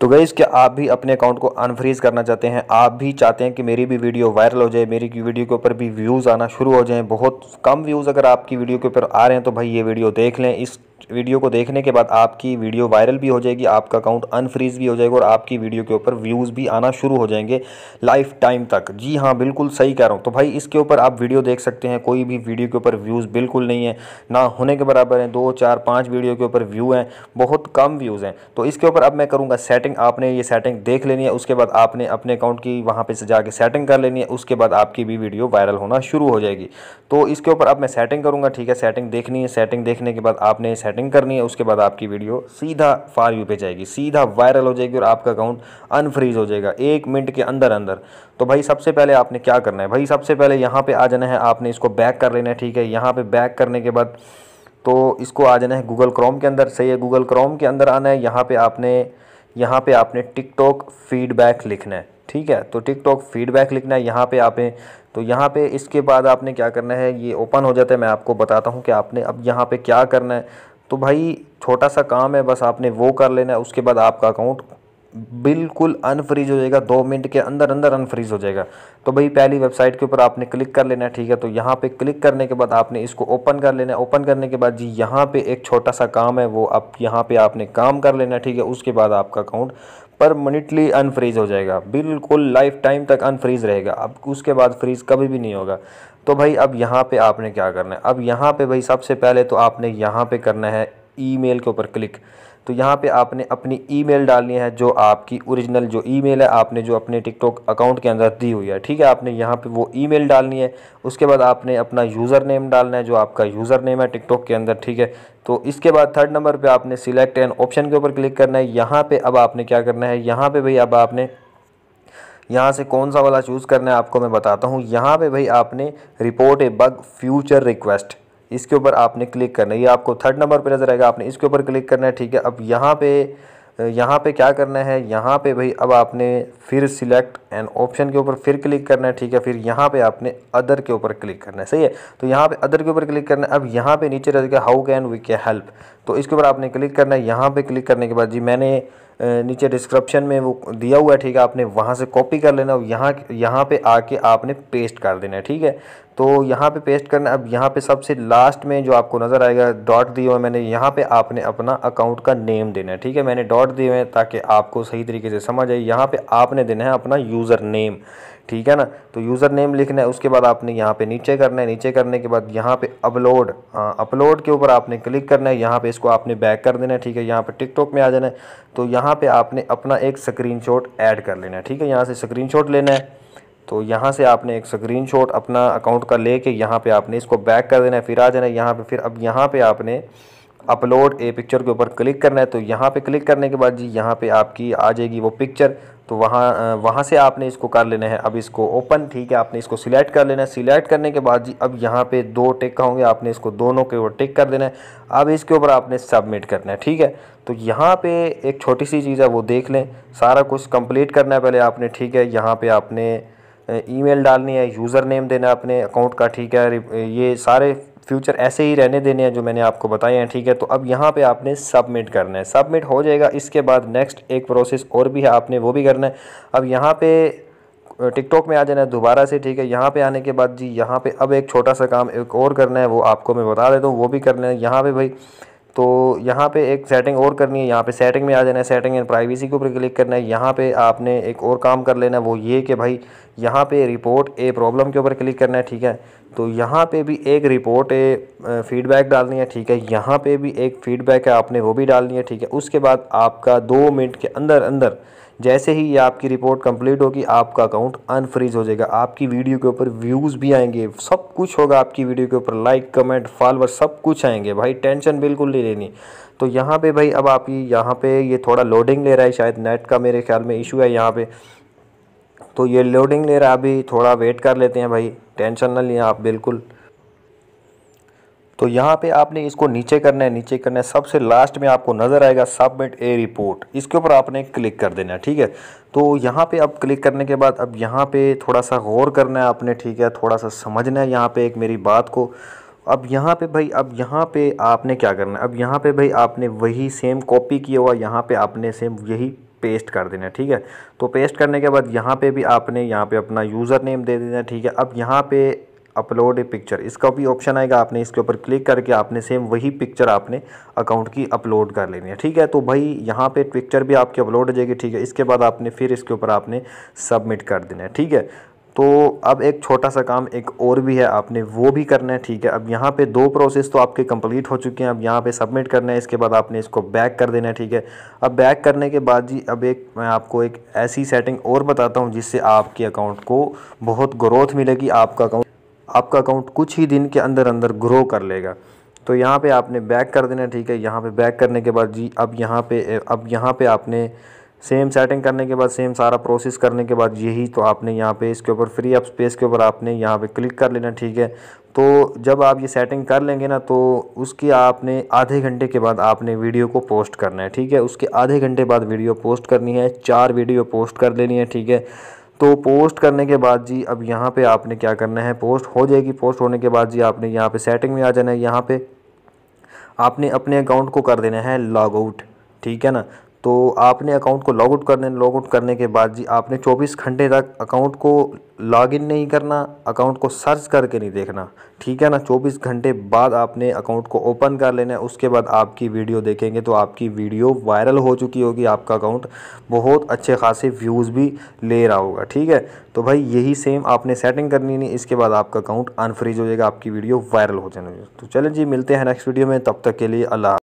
तो गईज़ क्या आप भी अपने अकाउंट को अनफ्रीज़ करना चाहते हैं आप भी चाहते हैं कि मेरी भी वीडियो वायरल हो जाए मेरी वीडियो के ऊपर भी व्यूज़ आना शुरू हो जाएँ बहुत कम व्यूज़ अगर आपकी वीडियो के ऊपर आ रहे हैं तो भाई ये वीडियो देख लें इस वीडियो को देखने के बाद आपकी वीडियो वायरल भी हो जाएगी आपका अकाउंट अनफ्रीज भी हो जाएगा और आपकी वीडियो के ऊपर व्यूज़ भी आना शुरू हो जाएंगे लाइफ टाइम तक जी हाँ बिल्कुल सही कह रहा हूँ तो भाई इसके ऊपर आप वीडियो देख सकते हैं कोई भी वीडियो के ऊपर व्यूज़ बिल्कुल नहीं है ना होने के बराबर हैं दो चार पाँच वीडियो के ऊपर व्यू हैं बहुत कम व्यूज़ हैं तो इसके ऊपर अब मैं करूँगा सेटिंग आपने ये सेटिंग देख लेनी है उसके बाद आपने अपने अकाउंट की वहाँ पर जाके सेटिंग कर लेनी है उसके बाद आपकी भी वीडियो वायरल होना शुरू हो जाएगी तो इसके ऊपर अब मैं सेटिंग करूँगा ठीक है सेटिंग देखनी है सेटिंग देखने के बाद आपने सेटिंग करनी है उसके बाद आपकी वीडियो सीधा फार व्यू पे जाएगी सीधा वायरल हो जाएगी और आपका अकाउंट अनफ्रीज हो जाएगा एक मिनट के अंदर अंदर तो भाई सबसे पहले आपने क्या करना है भाई सबसे पहले यहाँ पर आ जाना है आपने इसको बैक कर लेना है ठीक है यहाँ पे बैक करने के बाद तो इसको आ जाना है गूगल क्रोम के अंदर सही है गूगल क्रोम के अंदर आना है यहाँ पे आपने यहाँ पे आपने टिकटॉक फीडबैक लिखना है ठीक है तो टिकटॉक फीडबैक लिखना है यहाँ पे आपने तो यहाँ पे इसके बाद आपने क्या करना है ये ओपन हो जाता है मैं आपको बताता हूँ कि आपने अब यहाँ पे क्या करना है तो भाई छोटा सा काम है बस आपने वो कर लेना है उसके बाद आपका अकाउंट बिल्कुल अनफ्रीज हो जाएगा दो मिनट के अंदर अंदर अनफ्रीज हो जाएगा तो भाई पहली वेबसाइट के ऊपर आपने क्लिक कर लेना है ठीक है तो यहाँ पे क्लिक करने के बाद आपने इसको ओपन कर लेना है ओपन करने के बाद जी यहाँ पे एक छोटा सा काम है वो आप यहाँ पे आपने काम कर लेना है ठीक है उसके बाद आपका अकाउंट परमानेंटली अनफ्रीज हो जाएगा बिल्कुल लाइफ टाइम तक अनफ्रीज रहेगा अब उसके बाद फ्रीज़ कभी भी नहीं होगा तो भाई अब यहाँ पे आपने क्या करना है अब यहाँ पे भाई सबसे पहले तो आपने यहाँ पे करना है ईमेल के ऊपर क्लिक तो यहाँ पे आपने अपनी ईमेल डालनी है जो आपकी ओरिजिनल जो ईमेल है आपने जो अपने टिकटॉक अकाउंट के अंदर दी हुई है ठीक है आपने यहाँ पे वो ईमेल डालनी है उसके बाद आपने अपना यूज़र नेम डालना है जो आपका यूज़र नेम है टिकटॉक के अंदर ठीक है तो इसके बाद थर्ड नंबर पे आपने सिलेक्ट एन ऑप्शन के ऊपर क्लिक करना है यहाँ पर अब आपने क्या करना है यहाँ पर भाई अब आपने यहाँ से कौन सा वाला चूज़ करना है आपको मैं बताता हूँ यहाँ पे भाई आपने report a bug feature request इसके ऊपर आपने क्लिक करना है ये आपको थर्ड नंबर पे नज़र आएगा आपने इसके ऊपर क्लिक करना है ठीक है अब यहाँ पे यहाँ पे क्या करना है यहाँ पे भाई अब आपने फिर सिलेक्ट एंड ऑप्शन के ऊपर फिर क्लिक करना है ठीक है फिर यहाँ पे आपने अदर के ऊपर क्लिक करना है सही है तो यहाँ पे अदर के ऊपर क्लिक करना है अब यहाँ पे नीचे रह गया how can we can help तो इसके ऊपर आपने क्लिक करना है यहाँ पे क्लिक करने के बाद जी मैंने नीचे डिस्क्रिप्शन में वो दिया हुआ है ठीक है आपने वहाँ से कॉपी कर लेना और यहाँ यहाँ पे आके आपने पेस्ट कर देना है ठीक है तो यहाँ पे पेस्ट करना अब यहाँ पे सबसे लास्ट में जो आपको नज़र आएगा डॉट दिए हुए मैंने यहाँ पे आपने अपना अकाउंट का नेम देना है ठीक है मैंने डॉट दिए हुए हैं ताकि आपको सही तरीके से समझ आए यहाँ पे आपने देना है अपना यूज़र नेम ठीक है ना तो यूज़र नेम लिखना है उसके बाद आपने यहाँ पे नीचे करना है नीचे करने के बाद यहाँ पे अपलोड अपलोड हाँ, के ऊपर आपने क्लिक करना है यहाँ पे इसको आपने बैक कर देना है ठीक है यहाँ पे टिकटॉक में आ जाना है तो यहाँ पे आपने अपना एक स्क्रीनशॉट ऐड कर लेना है ठीक है यहाँ से स्क्रीनशॉट लेना है तो यहाँ से आपने एक स्क्रीन अपना अकाउंट का ले के यहाँ पर आपने इसको बैक कर देना है फिर आ जाना है यहाँ पर फिर अब यहाँ पर आपने अपलोड ए पिक्चर के ऊपर क्लिक करना है तो यहाँ पे क्लिक करने के बाद जी यहाँ पे आपकी आ जाएगी वो पिक्चर तो वहाँ वहाँ से आपने इसको कर लेना है अब इसको ओपन ठीक है आपने इसको सिलेक्ट कर लेना है सिलेक्ट करने के बाद जी अब यहाँ पे दो टिक होंगे आपने इसको दोनों के ऊपर टिक कर देना है अब इसके ऊपर आपने सबमिट करना है ठीक है तो यहाँ पर एक छोटी सी चीज़ है वो देख लें सारा कुछ कम्प्लीट करना है पहले आपने ठीक है यहाँ पर आपने ईमेल डालनी है यूज़र नेम देना अपने अकाउंट का ठीक है ये सारे फ्यूचर ऐसे ही रहने देने हैं जो मैंने आपको बताए हैं ठीक है तो अब यहाँ पे आपने सबमिट करना है सबमिट हो जाएगा इसके बाद नेक्स्ट एक प्रोसेस और भी है आपने वो भी करना है अब यहाँ पे टिकटॉक में आ जाना है दोबारा से ठीक है यहाँ पे आने के बाद जी यहाँ पे अब एक छोटा सा काम एक और करना है वो आपको मैं बता देता हूँ वो भी करना है यहाँ पर भाई तो यहाँ पे एक सेटिंग और करनी है यहाँ पे सेटिंग में आ जाना है सेटिंग एंड प्राइवेसी के ऊपर क्लिक करना है यहाँ पे आपने एक और काम कर लेना है वो ये कि भाई यहाँ पे रिपोर्ट ए प्रॉब्लम के ऊपर क्लिक करना है ठीक है तो यहाँ पे भी एक रिपोर्ट ए फीडबैक डालनी है ठीक है यहाँ पे भी एक फ़ीडबैक है आपने वो भी डालनी है ठीक है उसके बाद आपका दो मिनट के अंदर अंदर जैसे ही ये आपकी रिपोर्ट कंप्लीट होगी आपका अकाउंट अनफ्रीज हो जाएगा आपकी वीडियो के ऊपर व्यूज़ भी आएंगे सब कुछ होगा आपकी वीडियो के ऊपर लाइक कमेंट फॉलोअर सब कुछ आएंगे भाई टेंशन बिल्कुल नहीं लेनी तो यहाँ पे भाई अब आप यहाँ पे ये थोड़ा लोडिंग ले रहा है शायद नेट का मेरे ख्याल में इशू है यहाँ पर तो ये लोडिंग ले रहा है अभी थोड़ा वेट कर लेते हैं भाई टेंशन ना लिया आप बिल्कुल तो यहाँ पे आपने इसको नीचे करना है नीचे करना है सबसे लास्ट में आपको नज़र आएगा सबमिट ए रिपोर्ट इसके ऊपर आपने क्लिक कर देना है ठीक है तो यहाँ पे अब क्लिक करने के बाद अब यहाँ पे थोड़ा सा गौर करना है आपने ठीक है थोड़ा सा समझना है यहाँ पे एक मेरी बात को अब यहाँ पे भाई अब यहाँ पे आपने क्या करना है अब यहाँ पे भाई आपने वही सेम कॉपी किया हुआ यहाँ पे आपने सेम यही पेस्ट कर देना है ठीक है तो पेस्ट करने के बाद यहाँ पे भी आपने यहाँ पे अपना यूज़र नेम दे देना है ठीक है अब यहाँ पे अपलोड ए पिक्चर इसका भी ऑप्शन आएगा आपने इसके ऊपर क्लिक करके आपने सेम वही पिक्चर आपने अकाउंट की अपलोड कर लेनी है ठीक है तो भाई यहाँ पे पिक्चर भी आपकी अपलोड हो जाएगी ठीक है इसके बाद आपने फिर इसके ऊपर आपने सबमिट कर देना है ठीक है तो अब एक छोटा सा काम एक और भी है आपने वो भी करना है ठीक है अब यहाँ पे दो प्रोसेस तो आपके कंप्लीट हो चुके हैं अब यहाँ पे सबमिट करना है इसके बाद आपने इसको बैक कर देना है ठीक है अब बैक करने के बाद जी अब एक मैं आपको एक ऐसी सेटिंग और बताता हूँ जिससे आपके अकाउंट को बहुत ग्रोथ मिलेगी आपका अकाउंट आपका अकाउंट कुछ ही दिन के अंदर अंदर ग्रो कर लेगा तो यहाँ पे आपने बैक कर देना ठीक है यहाँ पे बैक करने के बाद जी अब यहाँ पे अब यहाँ पे आपने सेम सेटिंग करने के बाद सेम सारा प्रोसेस करने के बाद यही तो आपने यहाँ पे इसके ऊपर फ्री अप स्पेस के ऊपर आपने यहाँ पे क्लिक कर लेना ठीक है तो जब आप ये सेटिंग कर लेंगे ना तो उसकी आपने आधे घंटे के बाद आपने वीडियो को पोस्ट करना है ठीक है उसके आधे घंटे बाद वीडियो पोस्ट करनी है चार वीडियो पोस्ट कर लेनी है ठीक है तो पोस्ट करने के बाद जी अब यहाँ पे आपने क्या करना है पोस्ट हो जाएगी पोस्ट होने के बाद जी आपने यहाँ पे सेटिंग में आ जाना है यहाँ पे आपने अपने अकाउंट को कर देना है लॉग आउट ठीक है ना तो आपने अकाउंट को लॉग आउट करने आउट करने के बाद जी आपने 24 घंटे तक अकाउंट को लॉगिन नहीं करना अकाउंट को सर्च करके नहीं देखना ठीक है ना 24 घंटे बाद आपने अकाउंट को ओपन कर लेना है उसके बाद आपकी वीडियो देखेंगे तो आपकी वीडियो वायरल हो चुकी होगी आपका अकाउंट बहुत अच्छे खासे व्यूज़ भी ले रहा होगा ठीक है तो भाई यही सेम आपने सेटिंग करनी नहीं इसके बाद आपका अकाउंट अनफ्रीज हो जाएगा आपकी वीडियो वायरल हो जाएगी तो चलें जी मिलते हैं नेक्स्ट वीडियो में तब तक के लिए अल्लाह